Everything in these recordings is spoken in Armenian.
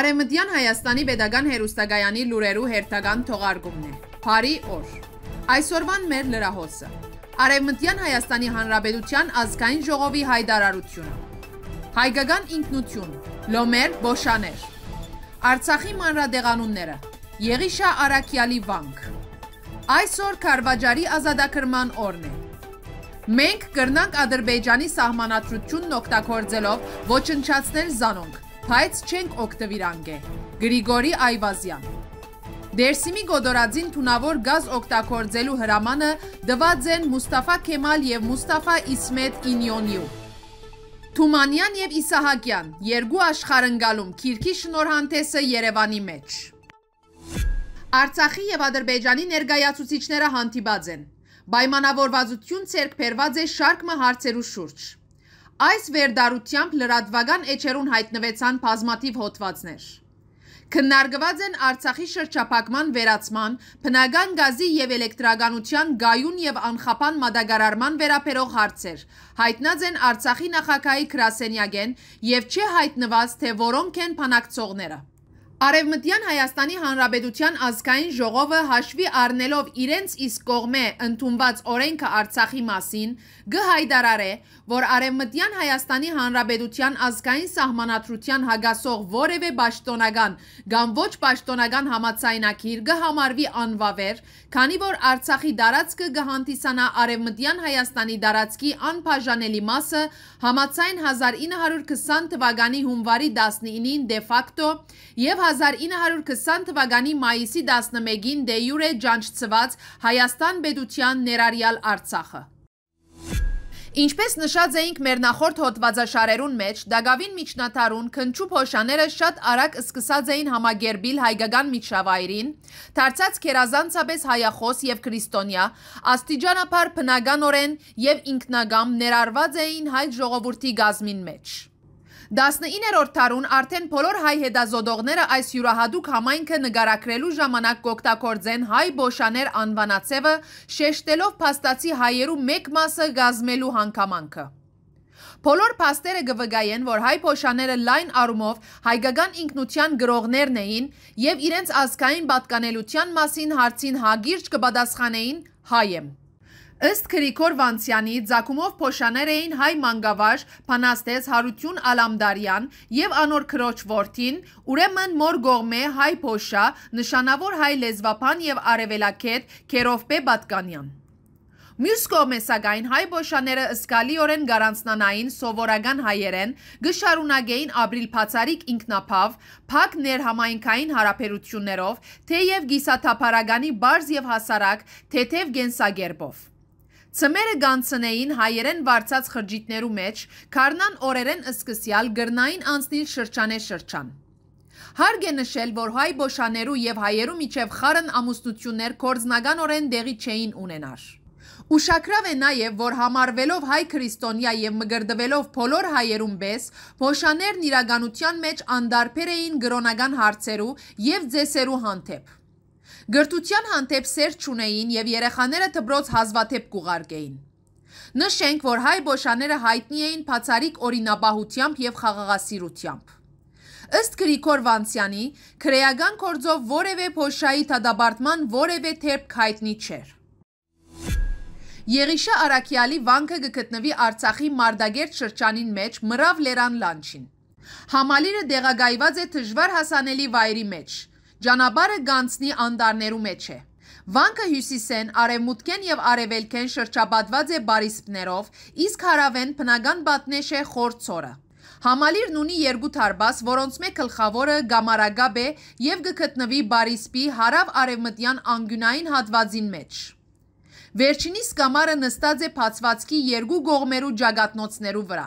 Արեմդյան Հայաստանի Պետական Հերուստագայանի լուրերու հերթական թողարկումն է։ Բարի օր։ Այսօրվան մեր լրահոսը։ Արևմտյան Հայաստանի Հանրապետության ազգային ժողովի հայտարարությունը։ Հայկական ինքնություն, Լոմեր Բոշաներ։ Արցախի մանրադեղանունները։ Եղիշա Արաքյալի վանք։ Այսօր Կարվաջարի ազատագրման օրն է։ Մենք կրնանք Ադրբեջանի սահմանադրությունն օգտագործելով ոչնչացնել զանոնք բայց չենք օգտվիր անգե։ Գրիգորի Այվազյան Դերսիմի գոդորածին թունավոր գազ օգտագործելու հրամանը դված են Մուստաֆա Քեմալ եւ Մուստաֆա Իսմետ Ինյոնյու։ Թումանյան եւ Իսահակյան երկու աշխարհընկալում քիրքի շնորհանդեսը Երևանի մեջ։ Արցախի եւ Ադրբեջանի ներկայացուցիչները հանդիպած են։ Պայմանավորվածություն ցերկ բերված է շարք մը հարցերու շուրջ։ Այս վերդարությամբ լրատվական էջերուն հայտնվեցան բազմաթիվ հոդվածներ։ Քննարկված են Արցախի շրջափակման վերացման, բնական գազի եւ էլեկտրականության գայուն եւ անխափան մատակարարման վերաբերող հարցեր։ Հայտնած են Արցախի նախագահի Գրասենյագեն եւ չի հայտնված, թե որոնք են փանակցողները։ Արևմտյան Հայաստանի Հանրապետության ազգային ժողովը հաշվի առնելով իրենց իսկ կողմե ընդունված օրենքը Արցախի մասին, գհայտարարե, որ Արևմտյան Հայաստանի Հանրապետության ազգային սահմանադրության հագասող որևէ պաշտոնական կամ ոչ պաշտոնական համացայնակիր կհամարվի անվավեր, քանի որ Արցախի տարածքը կհանդիսանա Արևմտյան Հայաստանի տարածքի անբաժանելի մասը համացայն 1920 թվականի հունվարի 19-ին դե ֆակտո եւ 1920 թվականի մայիսի 11-ին դեյուր է ջանչցված Հայաստան բեդության ներարյալ Արցախը։ Ինչպես նշած էինք մեր նախորդ հոդվածաշարերուն մեջ, Դագավին միջնատարուն քնչուփ հոշաները շատ արագ սկսած էին համագերբիլ հայկական միջավայրին, դարձած քերազանցապես հայախոս եւ քրիստոնյա, աստիճանաբար բնականորեն եւ ինքնագամ ներառված էին հայ ժողովրդի գազմին մեջ։ 19-րդ տարուն արդեն բոլոր հայ հետազոտողները այս յուրահատուկ համայնքը նկարագրելու ժամանակ կօգտագործեն հայ Բոշաներ անվանացևը, շեշտելով փաստացի հայերու մեկ մասը գազմելու հանգամանքը։ Բոլոր փաստերը գվգայեն, որ հայ փոշաները լայն արումով հայկական ինքնության գրողներն էին եւ իրենց ազգային պատկանելության մասին հարցին հագիրճ կպատասխանեին հայ եմ։ Ըստ Գրիգոր Վանցյանի ցակումով փոշաներ էին հայ մանգավար Փանաստես Հարություն Ալամդարյան եւ անոր քրոջ որդին, ուրեմն մոր գողմե հայ փոշա, նշանավոր հայ լեզվապան եւ արևելակետ Քերովպե Բատկանյան։ Մյուս կողմը սակայն հայ փոշաները ըսկալիորեն գարանցնանային սովորական հայերեն, գշարունակեին ապրիլ փածարիկ ինքնապավ, փակ ներհամայնքային հարաբերություններով, թեև գիսաթափարականի բարձ եւ հասարակ, թեթև գենսագերբով։ Ցմերը գանցնեին հայերեն վարցած խրջիտներու մեջ, քարնան օրերեն սկսյալ գրնային անցնին շրջանե շրջան։ Հարգ է նշել, որ հայ բոշաներու եւ հայերու միջև խարն ամուսնություններ կորձնականորեն դեղի չէին ունենար։ Ուշակրավ է նաև, որ համարվելով հայ քրիստոնյա եւ մգրդվելով բոլոր հայերուն բես, փոշաներն իրականության մեջ անդարբեր էին գրոնական հարցերու եւ ձեսերու հանդեպ։ Գրթության հանդեպ սեր չունեին եւ երեխաները դբրոց հազվադեպ կուղարկեին։ Նշենք, որ հայ բոշաները հայտնի էին բացարիք օրինապահությամբ եւ խաղաղասիրությամբ։ Ըստ Գրիգոր Վանցյանի, քրեական կորձով որևէ փոշայի դադաբարտման որևէ թերք հայտնի չէր։ Եղիշա Արաքյալի վանքը գտնվի Արցախի Մարդագերտ շրջանին մեջ Մրավ Լերան լանչին։ Համալիրը դեղագայված է դժվար հասանելի վայրի մեջ։ Ճանապարհը գանցնի անդարներու մեջ է։ Վանքը հյուսիսեն, արևմուտքեն եւ արևելքեն շրջապատված է բարիսպներով, իսկ հարավեն բնական բատնեշ է խորցորը։ Համալիրն ունի երկու թարբաս, որոնց մեկ գլխավորը գամարագաբ է եւ գտնվի Բարիսպի հարավ-արևմտյան անգյունային հատվածին մեջ։ Վերջինիս կամարը նստած է փածվածքի երկու գողմերու ճագատնոցներու վրա։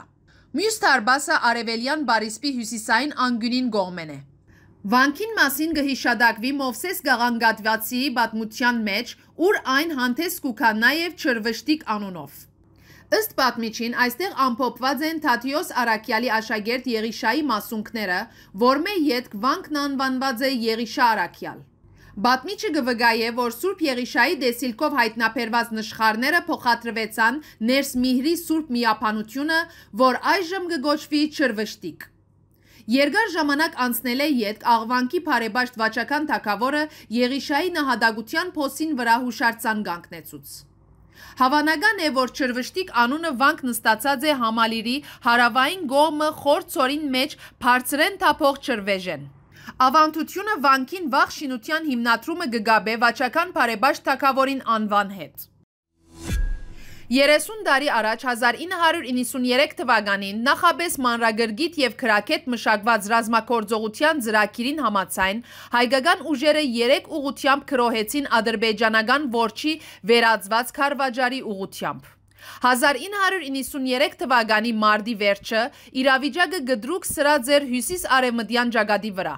Մյուս թարբասը արևելյան Բարիսպի հյուսիսային անգյունին գողմեն է։ Վանքին մասին գհիշադակվի Մովսես Գաղանգատվացիի պատմության մեջ, ուր այն հանդես կուքա նաև Չրվշտիկ անունով։ Ըստ պատմիչին այստեղ ամփոփված են Թաթիոս Արաքյալի աշակերտ Եղիշայի մասունքները, որմե յետք վանքն անվանված է Եղիշա Արաքյալ։ Բատմիչը գվգայե, որ Սուրբ Եղիշայի դեսիլկով հայտնաբերված նշխարները փոխադրվեցան ներս Միհրի Սուրբ Միապանությունը, որ այժմ կգոչվի Չրվշտիկ։ Երկար ժամանակ անցնել է ետք աղվանքի բարեբաշտ վաճական թակավորը Եղիշայի նահադագության փոսին վրա հուշարձան գանքնեցուց։ Հավանական է, որ Չրվշտիկ անունը վանք նստացած է Համալիրի հարավային գողմը խոր ծորին մեջ բարձրեն թափող Չրվեժեն։ Ավանդությունը վանքին վաղ շինության հիմնադրումը գգաբե վաճական բարեբաշտ թակավորին անվան հետ։ 30 տարի առաջ 1993 թվականին նախաբես մանրագրգիտ եւ քրակետ մշակված ռազմակորձողության ծրագիրին համացայն հայկական ուժերը 3 ուղությամբ քրոհեցին ադրբեջանական ворչի վերածված քարվաճարի ուղությամբ 1993 թվականի մարտի վերջը իրավիճակը գդրուկ սրաձ էր հյուսիս արևմտյան ճակատի վրա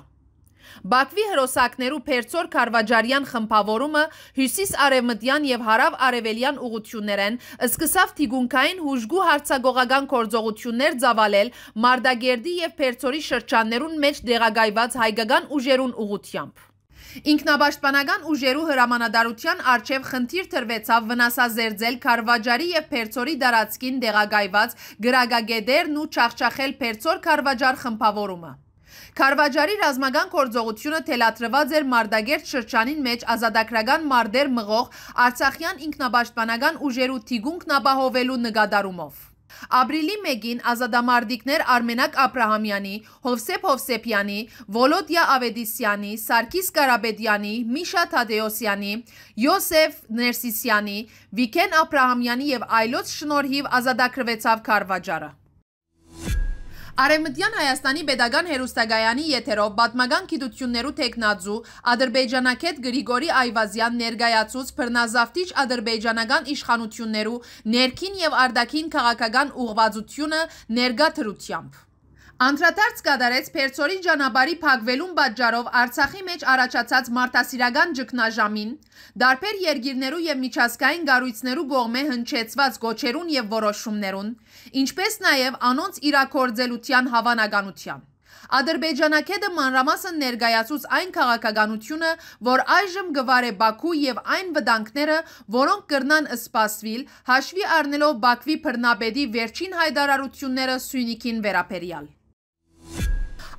Բաքվի հրոսակներու Պերծոր Քարվաջարյան խմբավորումը հյուսիս արևմտյան եւ հարավ արևելյան ուղություններեն սկսավ թիգունքային հուժգու հարցագողական կորձողություններ ծավալել Մարդագերդի եւ Պերծորի շրջաններուն մեջ դեղագայված հայկական ուժերուն ուղությամբ։ Ինքնաբաշտպանական ուժերու հրամանատարության արչև խնդիր տրվեցավ վնասազերծել Քարվաջարի եւ Պերծորի դարածքին դեղագայված գրագագեդերն ու Չախչախել Պերծոր Քարվաջար խմբավորումը։ Քարվաճարի ռազմական գործողությունը թելադրված էր Մարդագերտ շրջանին մեջ ազատագրական մարդեր մղող Արցախյան ինքնապաշտպանական ուժերու թիգունքն ապահովելու նկատառումով։ Ապրիլի 1-ին ազատամարտիկներ Արմենակ Աբ รา համյանի, Հովսեփ Հովսեփյանի, Վոլոդիա Ավեդիսյանի, Սարգիս Կարապետյանի, Միշա Թադեոսյանի, Յոսեֆ Ներսիսյանի, Վիկեն Աբ รา համյանի եւ այլոց շնորհիվ ազատագրվեցավ Քարվաճարը։ Արևմտյան Հայաստանի Պետական հերոստագայանի եթերով պատմական գիտություններու տեխնացու ադրբեջանակետ Գրիգորի Այվազյան ներկայացուց բռնազավթիչ ադրբեջանական իշխանություններու ներքին եւ արդակին քաղաքական ուղղվածությունը ներգա թրությամբ Անդրադարձ կատարեց Փերծորի ճանապարհի փակվելուն պատճառով Արցախի մեջ առաջացած մարդասիրական ճգնաժամին, դարբեր երկիրներու եւ միջազգային գառույցներու կողմէ հնչեցված գոչերուն եւ որոշումներուն, ինչպես նաեւ անոնց իրակորձելության հավանականության։ Ադրբեջանակետը մանրամասն ներկայացուց այն քաղաքականությունը, որ այժմ գվարե Բաքու եւ այն վտանգները, որոնք կրնան սպասվիլ, հաշվի առնելով Բաքվի բռնապետի վերջին հայտարարությունները Սյունիքին վերաբերյալ։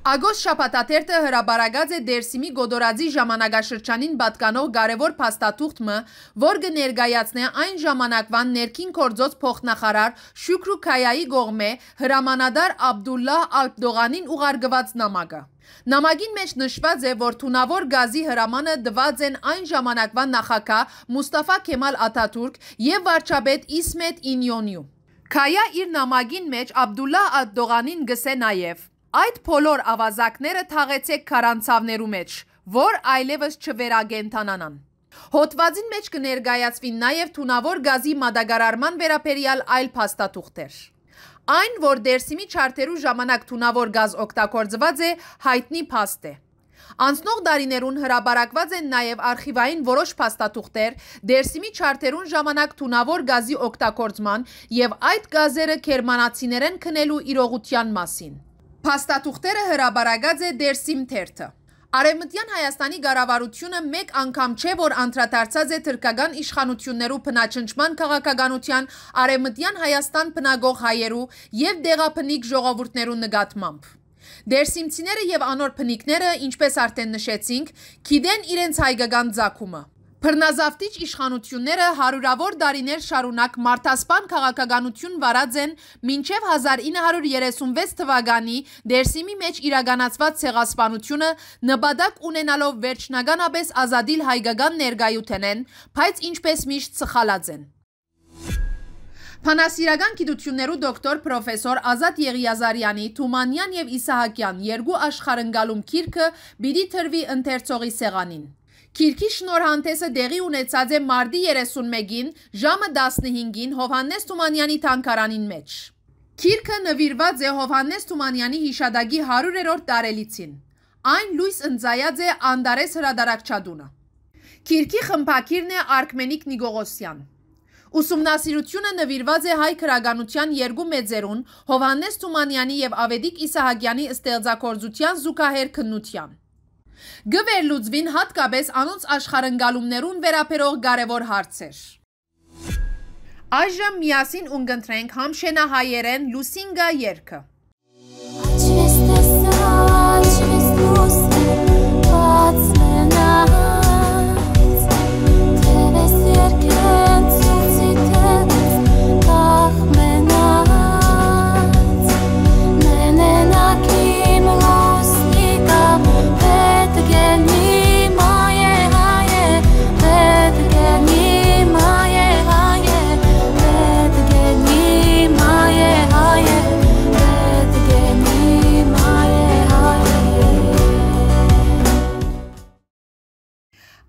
Ագոս շապատատերտը հրաբարագած է դերսիմի գոդորածի ժամանագաշրջանին բատկանող գարևոր պաստատուղթմը, որ գներգայացն է այն ժամանակվան ներքին կործոց փոխնախարար շուքրու կայայի գողմ է հրամանադար աբդուլլահ ալպդողանին ուղարգված նամագը։ Նամագին մեջ նշված է, որ թունավոր գազի հրամանը դված են այն ժամանակվա նախակա Մուստավա Քեմալ Աթաթուրք եւ վարչապետ Իսմետ Ինյոնյու։ Քայա իր նամագին մեջ Աբդուլլահ Ադդողանին գսե նաեւ Այդ բոլոր ավազակները թաղեցեք քարանցավներու մեջ, որ այլևս չվերագենտանանան։ Հոդվածին մեջ կներկայացվին նաև թունավոր գազի մադագարարման վերաբերյալ այլ փաստաթուղթեր։ Այն, որ Դերսիմի չարտերու ժամանակ թունավոր գազ օգտագործված է, հայտնի փաստ է։ Անցնող դարիներուն հրաբարակված են նաև արխիվային որոշ փաստաթուղթեր Դերսիմի չարտերուն ժամանակ թունավոր գազի օգտագործման եւ այդ գազերը գերմանացիներեն քնելու իրողության մասին։ Փաստաթուղթերը հրաբարագած է դերսիմ թերթը։ Արևմտյան Հայաստանի գարավարությունը մեկ անգամ չէ, որ անդրադարձած է թրկական իշխանություններու պնաչնչման կաղաքագանության արևմտյան Հայաստան պնագող հայերու և դեղապնիկ ժողովորդներու նգատմամբ։ Դերսիմցիները և անոր պնիքները, ինչպես արդեն նշեցինք, կիդեն իրենց հայգական ձակումը։ Բռնազավթիչ իշխանությունները հարյուրավոր դարիներ շարունակ մարդասպան քաղաքականություն վարած են մինչև 1936 թվականի Դերսիմի մեջ իրականացված ցեղասպանությունը նպատակ ունենալով վերջնականապես ազատիլ հայկական ներկայութենեն, բայց ինչպես միշտ սխալած են։ Փանասիրական գիտություններու դոկտոր պրոֆեսոր Ազատ Եղիազարյանի Թումանյան եւ Իսահակյան երկու աշխարհընկալում քիրքը՝ բիդի թրվի ընթերցողի սեղանին։ Քիրքի շնորհանտեսը դեղի ունեցած է մարտի 31-ին ժամը 15-ին Հովհաննես Թումանյանի թանգարանին մեջ։ Քիրքը նվիրված է Հովհաննես Թումանյանի հիշադակի 100-րդ տարելիցին։ Այն լույս ընծայած է Անդարես հրադարակչադունը։ Քիրքի խմփակիրն է Արքմենիկ Նիգողոսյան։ Ուսումնասիրությունը նվիրված է հայ քրագանության երկու մեծերուն՝ Հովհաննես Թումանյանի եւ Ավետիք Իսահակյանի ստեղծագործության զուգահեռ քննության։ Գվերլուծվին հատկապես անոնց աշխարհընկալումներուն վերաբերող կարևոր հարցեր։ Այժմ միասին ունգընտրենք համ շենահայերեն լուսինգա երգը։